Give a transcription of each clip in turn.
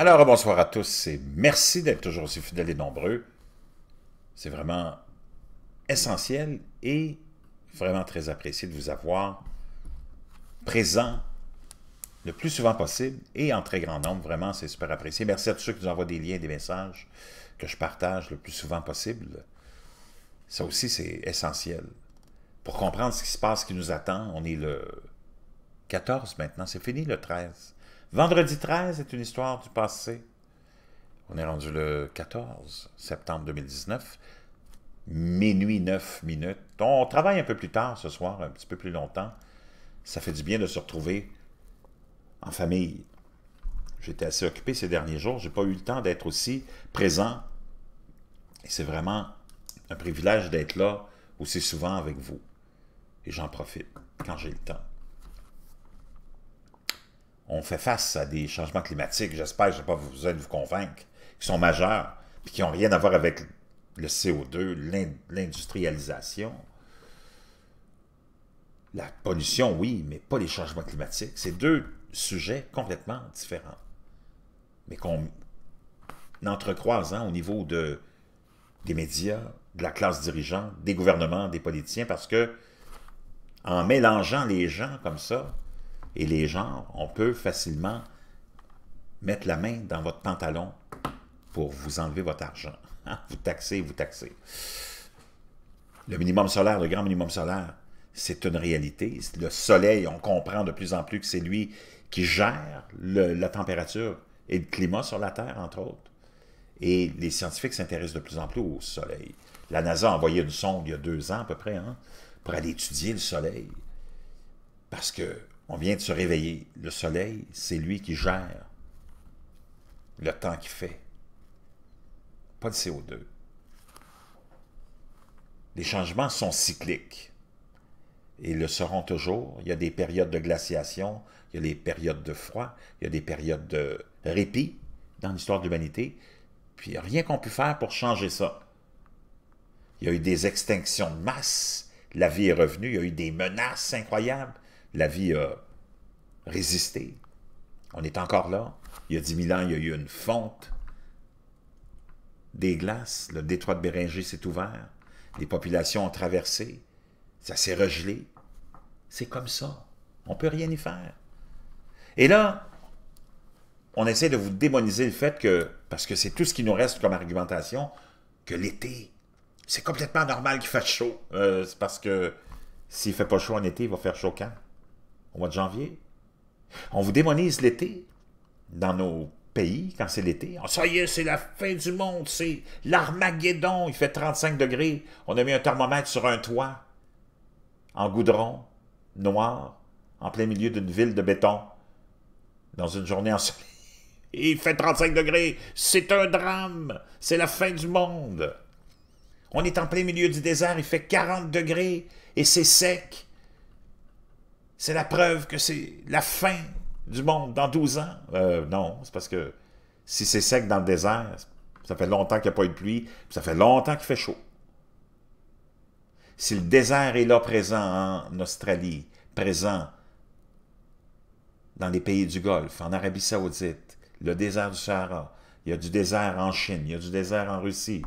Alors, bonsoir à tous et merci d'être toujours aussi fidèles et nombreux. C'est vraiment essentiel et vraiment très apprécié de vous avoir présent le plus souvent possible et en très grand nombre. Vraiment, c'est super apprécié. Merci à tous ceux qui nous envoient des liens, des messages que je partage le plus souvent possible. Ça aussi, c'est essentiel. Pour comprendre ce qui se passe, ce qui nous attend, on est le 14 maintenant, c'est fini le 13. Vendredi 13 est une histoire du passé. On est rendu le 14 septembre 2019, minuit 9 minutes. On travaille un peu plus tard ce soir, un petit peu plus longtemps. Ça fait du bien de se retrouver en famille. J'étais assez occupé ces derniers jours, je n'ai pas eu le temps d'être aussi présent. Et c'est vraiment un privilège d'être là aussi souvent avec vous. Et j'en profite quand j'ai le temps on fait face à des changements climatiques, j'espère, je n'ai pas, vous vous convaincre, qui sont majeurs, puis qui n'ont rien à voir avec le CO2, l'industrialisation. La pollution, oui, mais pas les changements climatiques. C'est deux sujets complètement différents, mais qu'on entrecroise hein, au niveau de, des médias, de la classe dirigeante, des gouvernements, des politiciens, parce que en mélangeant les gens comme ça, et les gens, on peut facilement mettre la main dans votre pantalon pour vous enlever votre argent. Hein? Vous taxez, vous taxez. Le minimum solaire, le grand minimum solaire, c'est une réalité. Le soleil, on comprend de plus en plus que c'est lui qui gère la température et le climat sur la Terre, entre autres. Et les scientifiques s'intéressent de plus en plus au soleil. La NASA a envoyé une sonde il y a deux ans à peu près hein, pour aller étudier le soleil. Parce que on vient de se réveiller. Le soleil, c'est lui qui gère le temps qu'il fait. Pas de CO2. Les changements sont cycliques et le seront toujours. Il y a des périodes de glaciation, il y a des périodes de froid, il y a des périodes de répit dans l'histoire de l'humanité. Puis il n'y a rien qu'on peut faire pour changer ça. Il y a eu des extinctions de masse, la vie est revenue, il y a eu des menaces incroyables, la vie a résister. On est encore là. Il y a 10 000 ans, il y a eu une fonte des glaces. Le détroit de Béringer s'est ouvert. Les populations ont traversé. Ça s'est regelé. C'est comme ça. On ne peut rien y faire. Et là, on essaie de vous démoniser le fait que, parce que c'est tout ce qui nous reste comme argumentation, que l'été, c'est complètement normal qu'il fasse chaud. Euh, c'est parce que s'il ne fait pas chaud en été, il va faire chaud quand? Au mois de janvier? On vous démonise l'été dans nos pays quand c'est l'été. Ah, ça y est, c'est la fin du monde, c'est l'Armageddon, il fait 35 degrés. On a mis un thermomètre sur un toit, en goudron, noir, en plein milieu d'une ville de béton, dans une journée ensoleillée. Il fait 35 degrés, c'est un drame, c'est la fin du monde. On est en plein milieu du désert, il fait 40 degrés et c'est sec. C'est la preuve que c'est la fin du monde dans 12 ans. Euh, non, c'est parce que si c'est sec dans le désert, ça fait longtemps qu'il n'y a pas eu de pluie, ça fait longtemps qu'il fait chaud. Si le désert est là présent en Australie, présent dans les pays du Golfe, en Arabie Saoudite, le désert du Sahara, il y a du désert en Chine, il y a du désert en Russie,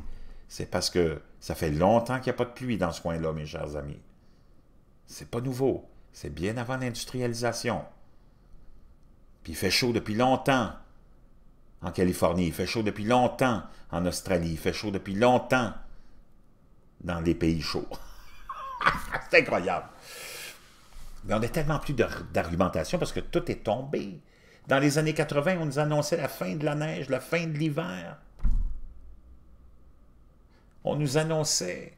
c'est parce que ça fait longtemps qu'il n'y a pas de pluie dans ce coin-là, mes chers amis. C'est pas nouveau. C'est bien avant l'industrialisation. Puis il fait chaud depuis longtemps en Californie, il fait chaud depuis longtemps en Australie, il fait chaud depuis longtemps dans les pays chauds. C'est incroyable. Mais on n'a tellement plus d'argumentation parce que tout est tombé. Dans les années 80, on nous annonçait la fin de la neige, la fin de l'hiver. On nous annonçait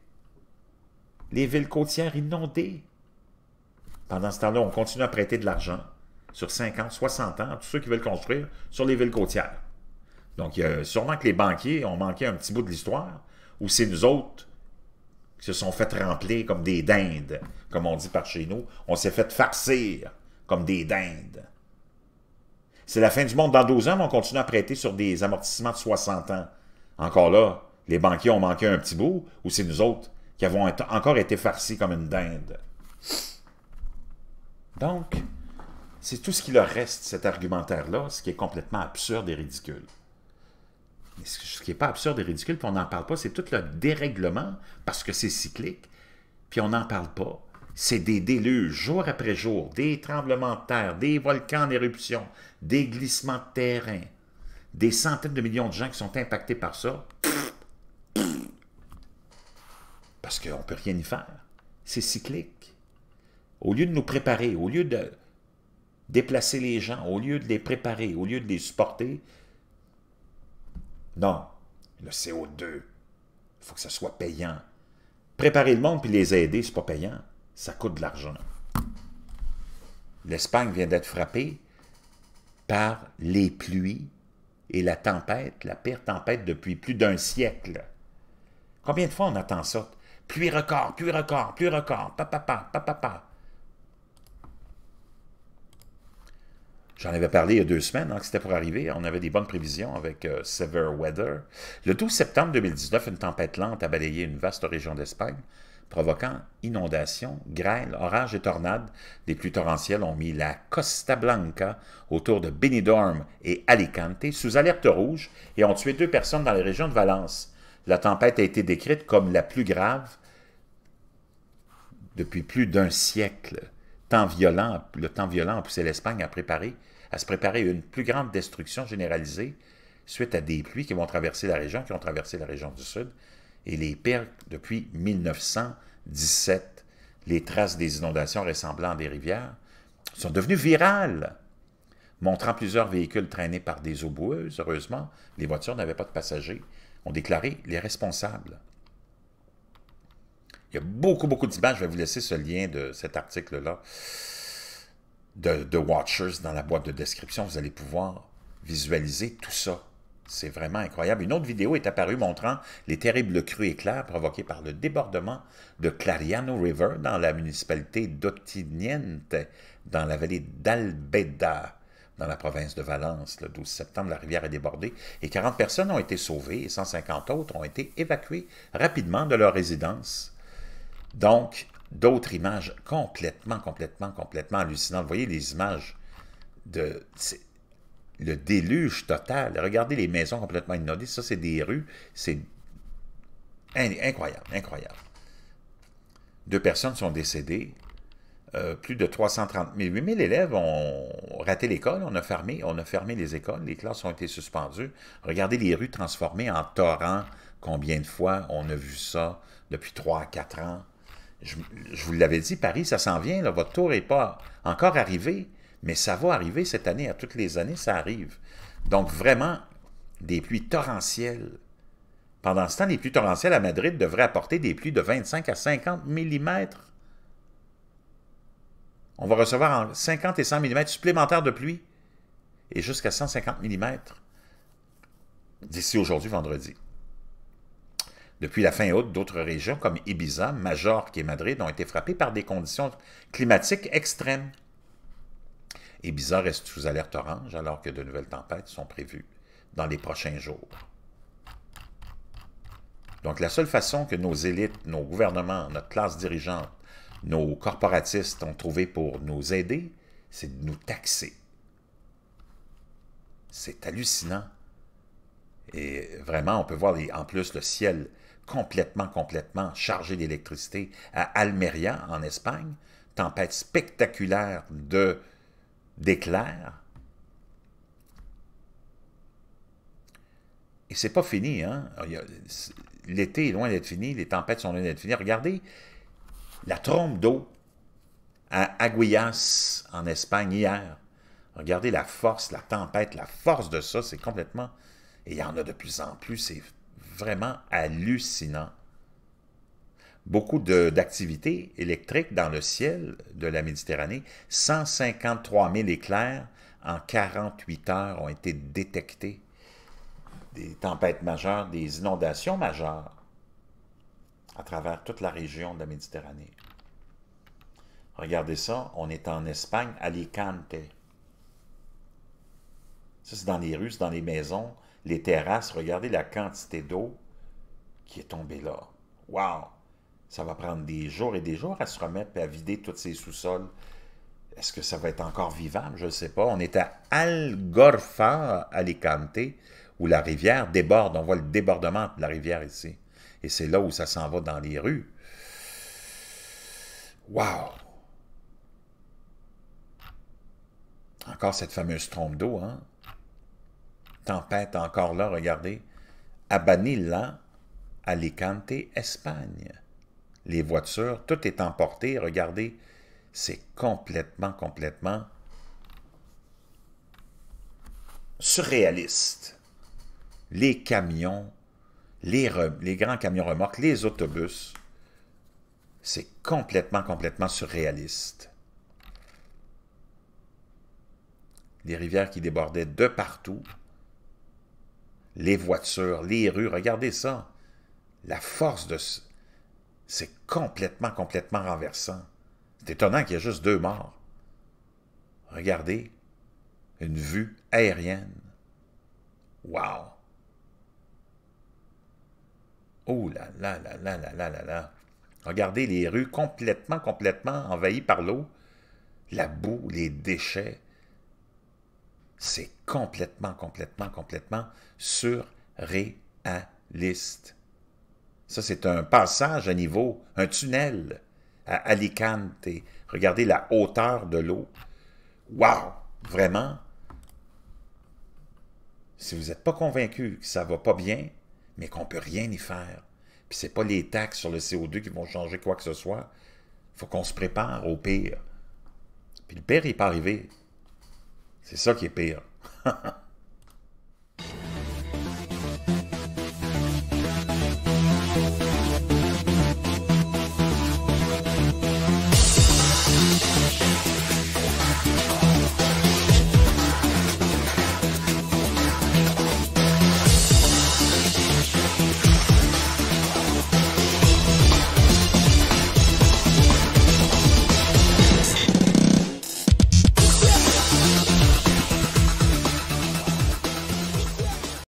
les villes côtières inondées. Pendant ce temps-là, on continue à prêter de l'argent sur 50, 60 ans tous ceux qui veulent construire sur les villes côtières. Donc, sûrement que les banquiers ont manqué un petit bout de l'histoire, ou c'est nous autres qui se sont fait remplir comme des dindes, comme on dit par chez nous. On s'est fait farcir comme des dindes. C'est la fin du monde dans 12 ans, on continue à prêter sur des amortissements de 60 ans. Encore là, les banquiers ont manqué un petit bout, ou c'est nous autres qui avons encore été farcis comme une dinde. Donc, c'est tout ce qui leur reste, cet argumentaire-là, ce qui est complètement absurde et ridicule. ce qui n'est pas absurde et ridicule, puis on n'en parle pas, c'est tout le dérèglement, parce que c'est cyclique, puis on n'en parle pas. C'est des déluges, jour après jour, des tremblements de terre, des volcans en éruption, des glissements de terrain, des centaines de millions de gens qui sont impactés par ça, parce qu'on ne peut rien y faire. C'est cyclique. Au lieu de nous préparer, au lieu de déplacer les gens, au lieu de les préparer, au lieu de les supporter, non, le CO2, il faut que ça soit payant. Préparer le monde puis les aider, n'est pas payant, ça coûte de l'argent. L'Espagne vient d'être frappée par les pluies et la tempête, la pire tempête depuis plus d'un siècle. Combien de fois on attend ça? Pluie record, pluie record, pluie record, papapa, papapa. Pa, J'en avais parlé il y a deux semaines hein, c'était pour arriver. On avait des bonnes prévisions avec Sever euh, Severe Weather. Le 12 septembre 2019, une tempête lente a balayé une vaste région d'Espagne, provoquant inondations, grêles, orages et tornades. Des pluies torrentielles ont mis la Costa Blanca autour de Benidorm et Alicante sous alerte rouge et ont tué deux personnes dans les régions de Valence. La tempête a été décrite comme la plus grave depuis plus d'un siècle temps violent, le temps violent a poussé l'Espagne à, préparer, à se préparer à une plus grande destruction généralisée suite à des pluies qui vont traverser la région, qui ont traversé la région du Sud, et les pertes depuis 1917. Les traces des inondations ressemblant à des rivières sont devenues virales, montrant plusieurs véhicules traînés par des eaux boueuses. Heureusement, les voitures n'avaient pas de passagers, ont déclaré les responsables. Il y a beaucoup, beaucoup d'images. Je vais vous laisser ce lien de cet article-là de, de Watchers dans la boîte de description. Vous allez pouvoir visualiser tout ça. C'est vraiment incroyable. Une autre vidéo est apparue montrant les terribles crues éclairs provoquées par le débordement de Clariano River dans la municipalité d'Ottiniente, dans la vallée d'Albeda, dans la province de Valence. Le 12 septembre, la rivière est débordée et 40 personnes ont été sauvées et 150 autres ont été évacuées rapidement de leur résidence donc, d'autres images complètement, complètement, complètement hallucinantes. Vous voyez les images de le déluge total. Regardez les maisons complètement inondées. Ça, c'est des rues. C'est incroyable, incroyable. Deux personnes sont décédées. Euh, plus de 330 000, 8 élèves ont raté l'école, on a fermé, on a fermé les écoles, les classes ont été suspendues. Regardez les rues transformées en torrents, combien de fois on a vu ça depuis 3 à 4 ans je, vous l'avais dit, Paris, ça s'en vient, votre tour n'est pas encore arrivé, mais ça va arriver cette année, à toutes les années, ça arrive. Donc vraiment, des pluies torrentielles. Pendant ce temps, les pluies torrentielles à Madrid devraient apporter des pluies de 25 à 50 mm. On va recevoir 50 et 100 mm supplémentaires de pluie et jusqu'à 150 mm d'ici aujourd'hui vendredi. Depuis la fin août, d'autres régions comme Ibiza, Majorque et Madrid ont été frappées par des conditions climatiques extrêmes. Ibiza reste sous alerte orange alors que de nouvelles tempêtes sont prévues dans les prochains jours. Donc la seule façon que nos élites, nos gouvernements, notre classe dirigeante, nos corporatistes ont trouvé pour nous aider, c'est de nous taxer. C'est hallucinant. Et vraiment, on peut voir en plus le ciel complètement, complètement chargé d'électricité à Almeria, en Espagne. Tempête spectaculaire de d'éclairs. Et c'est pas fini, hein? L'été est loin d'être fini, les tempêtes sont loin d'être finies. Regardez la trompe d'eau à Aguillas, en Espagne, hier. Regardez la force, la tempête, la force de ça, c'est complètement et il y en a de plus en plus, c'est vraiment hallucinant. Beaucoup d'activités électriques dans le ciel de la Méditerranée, 153 000 éclairs en 48 heures ont été détectés. Des tempêtes majeures, des inondations majeures à travers toute la région de la Méditerranée. Regardez ça, on est en Espagne, Alicante. Ça, c'est dans les rues, c'est dans les maisons, les terrasses, regardez la quantité d'eau qui est tombée là. Wow! Ça va prendre des jours et des jours à se remettre et à vider tous ces sous-sols. Est-ce que ça va être encore vivable? Je ne sais pas. On est à Algorfa, Alicante, où la rivière déborde. On voit le débordement de la rivière ici. Et c'est là où ça s'en va dans les rues. Wow! Encore cette fameuse trompe d'eau, hein? tempête encore là, regardez. À Alicante, Espagne. Les voitures, tout est emporté, regardez. C'est complètement, complètement surréaliste. Les camions, les, les grands camions remorques, les autobus, c'est complètement, complètement surréaliste. Les rivières qui débordaient de partout, les voitures, les rues, regardez ça. La force de... C'est complètement, complètement renversant. C'est étonnant qu'il y ait juste deux morts. Regardez, une vue aérienne. Wow! Oh là là là là là là là là! Regardez les rues complètement, complètement envahies par l'eau. La boue, les déchets. C'est complètement, complètement, complètement surréaliste. Ça, c'est un passage à niveau, un tunnel à Alicante. Regardez la hauteur de l'eau. Waouh Vraiment, si vous n'êtes pas convaincu que ça ne va pas bien, mais qu'on ne peut rien y faire, puis ce n'est pas les taxes sur le CO2 qui vont changer quoi que ce soit, il faut qu'on se prépare au pire. Puis le pire n'est pas arrivé. C'est ça qui est pire.